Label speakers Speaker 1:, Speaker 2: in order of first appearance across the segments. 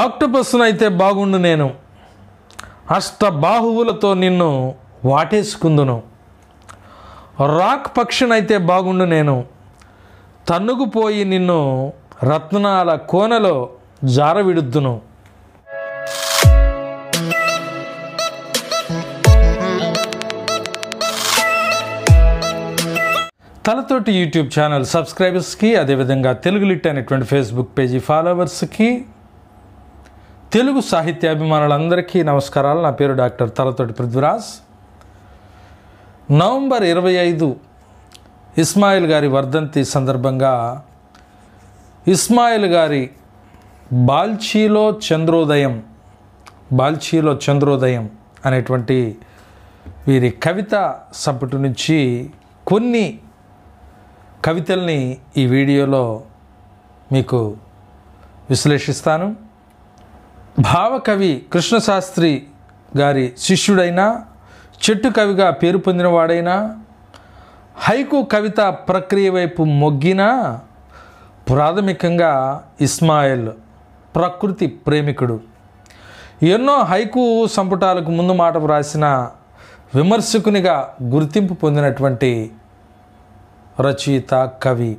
Speaker 1: అయితే బాగుండు నేను అష్టబాహువులతో నిన్ను వాటేసుకుందును రాక్ పక్షినైతే బాగుండు నేను తన్నుకుపోయి నిన్ను రత్నాల కోనలో జారవిడుద్దును తలతోటి యూట్యూబ్ ఛానల్ సబ్స్క్రైబర్స్కి అదేవిధంగా తెలుగు లిట్ అనేటువంటి ఫేస్బుక్ పేజీ ఫాలోవర్స్కి తెలుగు సాహిత్య అభిమానులందరికీ నమస్కారాలు నా పేరు డాక్టర్ తలతోటి పృథ్వరాజ్ నవంబర్ ఇరవై ఐదు ఇస్మాయిల్ గారి వర్ధంతి సందర్భంగా ఇస్మాయిల్ గారి బాల్చీలో చంద్రోదయం బాల్చీలో చంద్రోదయం అనేటువంటి వీరి కవిత సంపుటి నుంచి కొన్ని కవితల్ని ఈ వీడియోలో మీకు విశ్లేషిస్తాను భావకవి కృష్ణశాస్త్రి గారి శిష్యుడైన చెట్టు కవిగా పేరు పొందినవాడైనా హైకు కవిత ప్రక్రియ వైపు మొగ్గిన ప్రాథమికంగా ఇస్మాయిల్ ప్రకృతి ప్రేమికుడు ఎన్నో హైకు సంపుటాలకు ముందు మాట వ్రాసిన విమర్శకునిగా గుర్తింపు పొందినటువంటి రచయిత కవి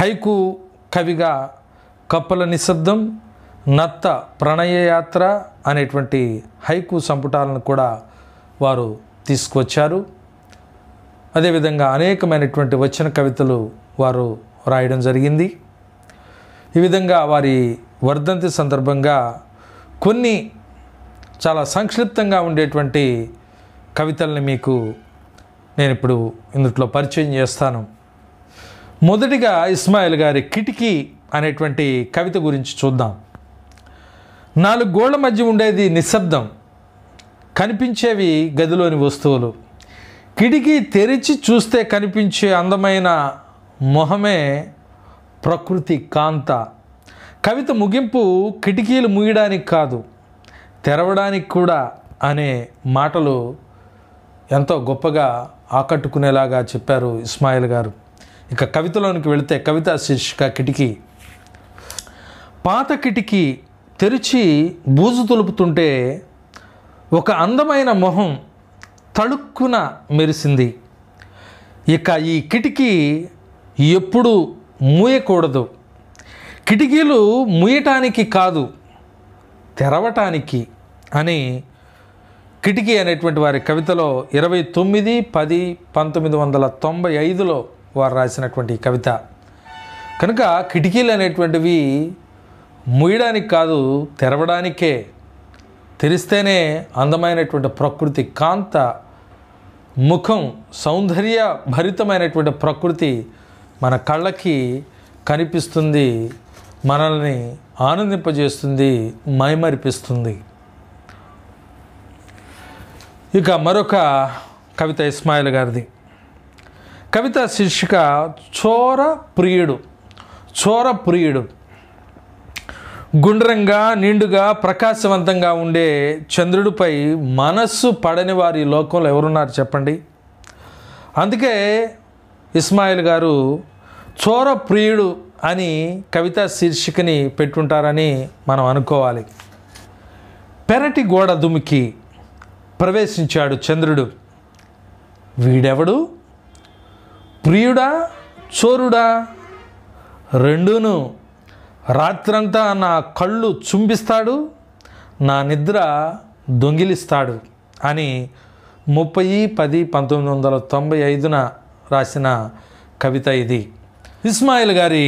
Speaker 1: హైకు కవిగా కప్పల నిశ్శబ్దం నత్త ప్రణయయాత్ర అనేటువంటి హైకు సంపుటాలను కూడా వారు తీసుకువచ్చారు అదేవిధంగా అనేకమైనటువంటి వచ్చిన కవితలు వారు రాయడం జరిగింది ఈ విధంగా వారి వర్ధంతి సందర్భంగా కొన్ని చాలా సంక్షిప్తంగా ఉండేటువంటి కవితల్ని మీకు నేను ఇప్పుడు ఇందుట్లో పరిచయం చేస్తాను మొదటిగా ఇస్మాయిల్ గారి కిటికీ అనేటువంటి కవిత గురించి చూద్దాం నాలుగు గోళ్ల మధ్య ఉండేది నిశ్శబ్దం కనిపించేవి గదిలోని వస్తువులు కిటికీ తెరిచి చూస్తే కనిపించే అందమైన మొహమే ప్రకృతి కాంత కవిత ముగింపు కిటికీలు ముగియడానికి కాదు తెరవడానికి కూడా అనే మాటలు ఎంతో గొప్పగా ఆకట్టుకునేలాగా చెప్పారు ఇస్మాయిల్ గారు ఇక కవితలోనికి వెళితే కవితా శీర్షిక కిటికీ పాత కిటికీ తెరిచి బూజు తొలుపుతుంటే ఒక అందమైన మొహం తళుక్కున మెరిసింది ఇక ఈ కిటికీ ఎప్పుడు మూయకూడదు కిటికీలు మూయటానికి కాదు తెరవటానికి అని కిటికీ అనేటువంటి వారి కవితలో ఇరవై తొమ్మిది పది పంతొమ్మిది వందల తొంభై ఐదులో వారు రాసినటువంటి కవిత కనుక కిటికీలు అనేటువంటివి ముయ్యడానికి కాదు తెరవడానికే తెరిస్తేనే అందమైనటువంటి ప్రకృతి కాంత ముఖం సౌందర్య భరితమైనటువంటి ప్రకృతి మన కళ్ళకి కనిపిస్తుంది మనల్ని ఆనందింపజేస్తుంది మైమరిపిస్తుంది ఇక మరొక కవిత ఇస్మాయిల్ గారిది కవిత శీర్షిక చోర ప్రియుడు చోర ప్రియుడు గుండ్రంగా నిండుగా ప్రకాశవంతంగా ఉండే చంద్రుడిపై మనస్సు పడని వారి లోకంలో ఎవరున్నారు చెప్పండి అందుకే ఇస్మాయిల్ గారు చోర ప్రియుడు అని కవిత శీర్షికని పెట్టుంటారని మనం అనుకోవాలి పెరటి గోడ దుమికి ప్రవేశించాడు చంద్రుడు వీడెవడు ప్రియుడా చోరుడా రెండూను రాత్రంతా నా కళ్ళు చుంబిస్తాడు నా నిద్ర దొంగిలిస్తాడు అని ముప్పై పది పంతొమ్మిది వందల తొంభై ఐదున రాసిన కవిత ఇది ఇస్మాయిల్ గారి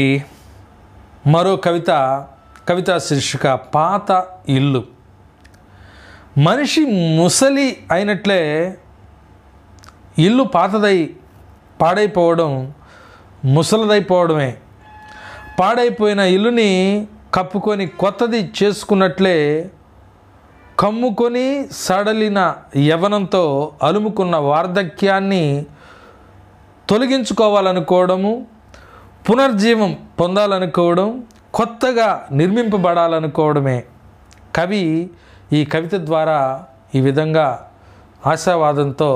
Speaker 1: మరో కవిత కవితా శీర్షిక పాత ఇల్లు మనిషి ముసలి అయినట్లే ఇల్లు పాతదై పాడైపోవడం ముసలదైపోవడమే పాడైపోయిన ఇల్లుని కప్పుకొని కొత్తది చేసుకున్నట్లే కమ్ముకొని సడలిన యవనంతో అలుముకున్న వార్ధక్యాన్ని తొలగించుకోవాలనుకోవడము పునర్జీవం పొందాలనుకోవడం కొత్తగా నిర్మింపబడాలనుకోవడమే కవి ఈ కవిత ద్వారా ఈ విధంగా ఆశావాదంతో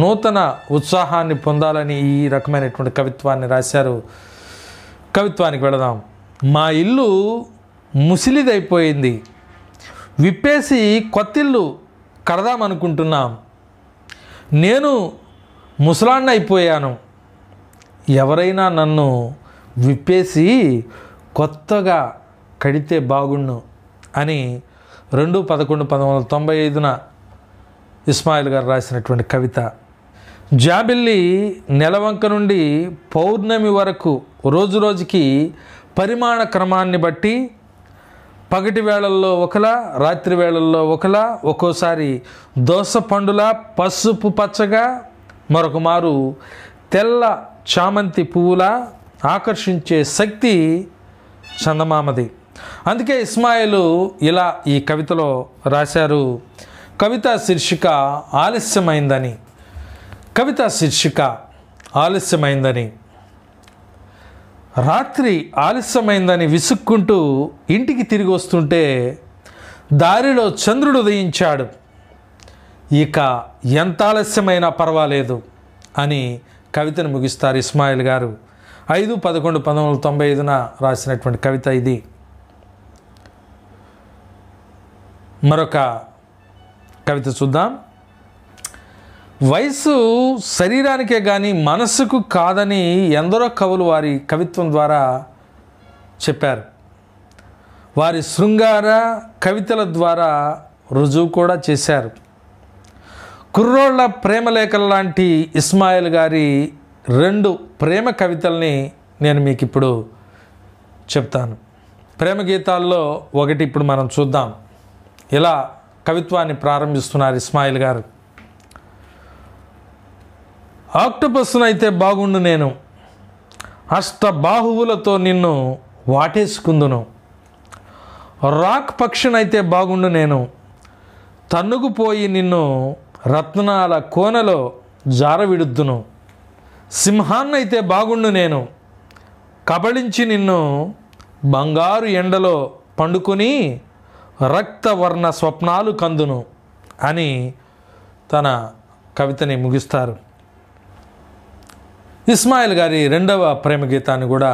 Speaker 1: నూతన ఉత్సాహాన్ని పొందాలని ఈ రకమైనటువంటి కవిత్వాన్ని రాశారు కవిత్వానికి వెళదాం మా ఇల్లు ముసిలిదైపోయింది విప్పేసి కొత్తిల్లు కడదామనుకుంటున్నాం నేను ముసలాన్నైపోయాను ఎవరైనా నన్ను విప్పేసి కొత్తగా కడితే బాగుండు అని రెండు పదకొండు పంతొమ్మిది వందల తొంభై ఐదున ఇస్మాయిల్ గారు రాసినటువంటి కవిత జాబిల్లి నెలవంక నుండి పౌర్ణమి వరకు రోజు రోజుకి పరిమాణ క్రమాన్ని బట్టి పగటి వేళల్లో ఒకలా రాత్రి వేళల్లో ఒకలా ఒక్కోసారి దోస పండులా పసుపు పచ్చగా మరొక మారు తెల్ల చామంతి పువ్వులా ఆకర్షించే శక్తి చందమామది అందుకే ఇస్మాయిలు ఇలా ఈ కవితలో రాశారు కవిత శీర్షిక ఆలస్యమైందని కవిత శీర్షిక ఆలస్యమైందని రాత్రి ఆలస్యమైందని విసుక్కుంటూ ఇంటికి తిరిగి వస్తుంటే దారిలో చంద్రుడు ఉదయించాడు ఇక ఎంత ఆలస్యమైనా పర్వాలేదు అని కవితను ముగిస్తారు ఇస్మాయిల్ గారు ఐదు పదకొండు పంతొమ్మిది వందల తొంభై ఐదున రాసినటువంటి కవిత ఇది మరొక కవిత చూద్దాం వయసు శరీరానికే కానీ మనస్సుకు కాదని ఎందరో కవులు వారి కవిత్వం ద్వారా చెప్పారు వారి శృంగార కవితల ద్వారా రుజువు కూడా చేశారు కుర్రోళ్ల ప్రేమలేఖల లాంటి ఇస్మాయిల్ గారి రెండు ప్రేమ కవితల్ని నేను మీకు ఇప్పుడు చెప్తాను ప్రేమ గీతాల్లో ఒకటి ఇప్పుడు మనం చూద్దాం ఇలా కవిత్వాన్ని ప్రారంభిస్తున్నారు ఇస్మాయిల్ గారు ఆక్టోపస్నైతే బాగుండు నేను అష్టబాహువులతో నిన్ను వాటేసుకుందును రాక్ పక్షినైతే బాగుండు నేను తన్నుకుపోయి నిన్ను రత్నాల కోనలో జారవిడుద్దును సింహాన్నైతే బాగుండు నేను కబళించి నిన్ను బంగారు ఎండలో పండుకొని రక్తవర్ణ స్వప్నాలు కందును అని తన కవితని ముగిస్తారు ఇస్మాయిల్ గారి రెండవ ప్రేమ గీతాన్ని కూడా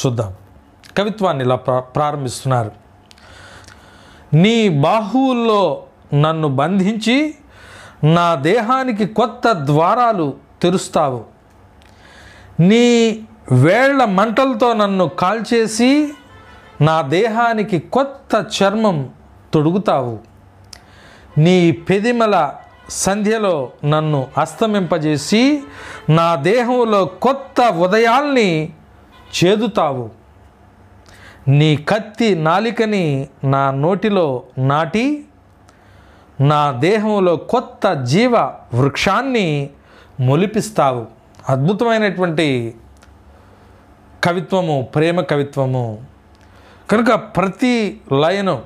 Speaker 1: చూద్దాం కవిత్వాన్ని ఇలా ప్రారంభిస్తున్నారు నీ బాహువుల్లో నన్ను బంధించి నా దేహానికి కొత్త ద్వారాలు తెరుస్తావు నీ వేళ్ల మంటలతో నన్ను కాల్చేసి నా దేహానికి కొత్త చర్మం తొడుగుతావు నీ పెదిమల సంధ్యలో నన్ను అస్తమింపజేసి నా దేహంలో కొత్త ఉదయాల్ని చేదుతావు నీ కత్తి నాలికని నా నోటిలో నాటి నా దేహంలో కొత్త జీవ వృక్షాన్ని మొలిపిస్తావు అద్భుతమైనటువంటి కవిత్వము ప్రేమ కవిత్వము కనుక ప్రతి లయను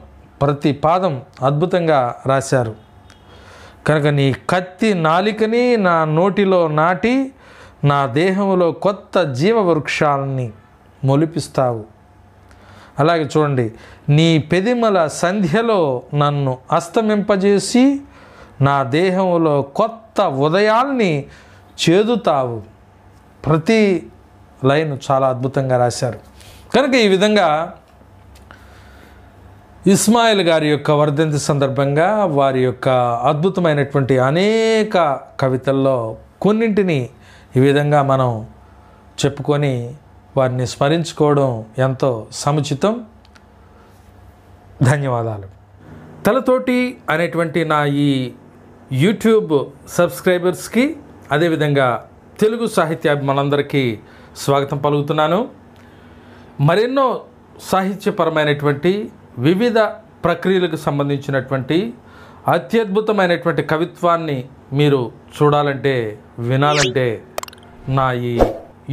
Speaker 1: ప్రతి పాదం అద్భుతంగా రాశారు కనుక నీ కత్తి నాలికని నా నోటిలో నాటి నా దేహంలో కొత్త జీవవృక్షాలని మొలిపిస్తావు అలాగే చూడండి నీ పెదిమల సంధ్యలో నన్ను అస్తమింపజేసి నా దేహంలో కొత్త ఉదయాల్ని చేదుతావు ప్రతి లైన్ చాలా అద్భుతంగా రాశారు కనుక ఈ విధంగా ఇస్మాయిల్ గారి యొక్క వర్ధంతి సందర్భంగా వారి యొక్క అద్భుతమైనటువంటి అనేక కవితల్లో కొన్నింటిని ఈ విధంగా మనం చెప్పుకొని వారిని స్మరించుకోవడం ఎంతో సముచితం ధన్యవాదాలు తలతోటి అనేటువంటి నా ఈ యూట్యూబ్ సబ్స్క్రైబర్స్కి అదేవిధంగా తెలుగు సాహిత్యాభిమానులందరికీ స్వాగతం పలుకుతున్నాను మరెన్నో సాహిత్యపరమైనటువంటి వివిధ ప్రక్రియలకు సంబంధించినటువంటి అత్యద్భుతమైనటువంటి కవిత్వాన్ని మీరు చూడాలంటే వినాలంటే నా ఈ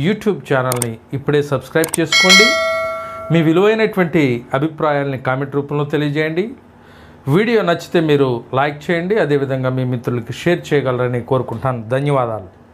Speaker 1: యూట్యూబ్ ఛానల్ని ఇప్పుడే సబ్స్క్రైబ్ చేసుకోండి మీ విలువైనటువంటి అభిప్రాయాల్ని కామెంట్ రూపంలో తెలియజేయండి వీడియో నచ్చితే మీరు లైక్ చేయండి అదేవిధంగా మీ మిత్రులకి షేర్ చేయగలరని కోరుకుంటాను ధన్యవాదాలు